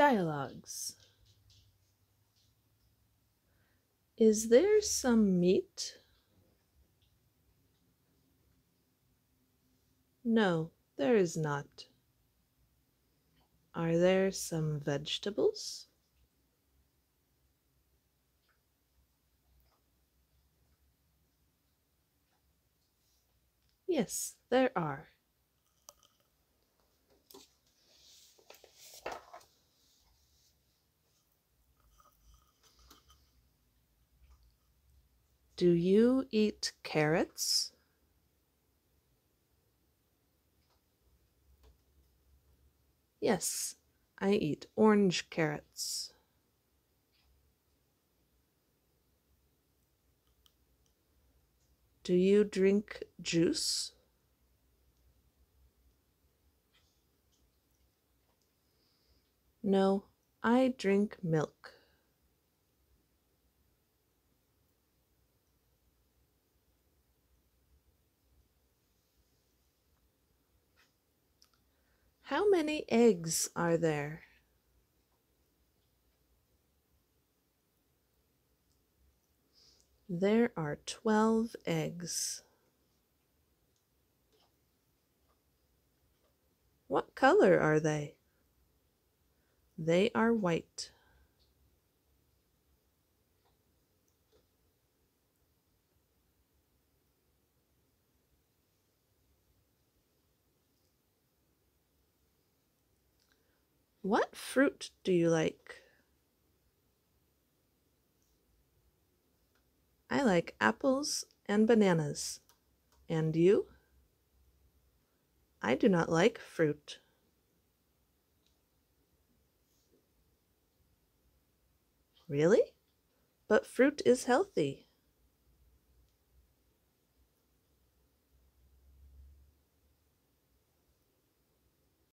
Dialogues Is there some meat? No, there is not. Are there some vegetables? Yes, there are. Do you eat carrots? Yes, I eat orange carrots. Do you drink juice? No, I drink milk. How many eggs are there? There are 12 eggs. What color are they? They are white. What fruit do you like? I like apples and bananas. And you? I do not like fruit. Really? But fruit is healthy.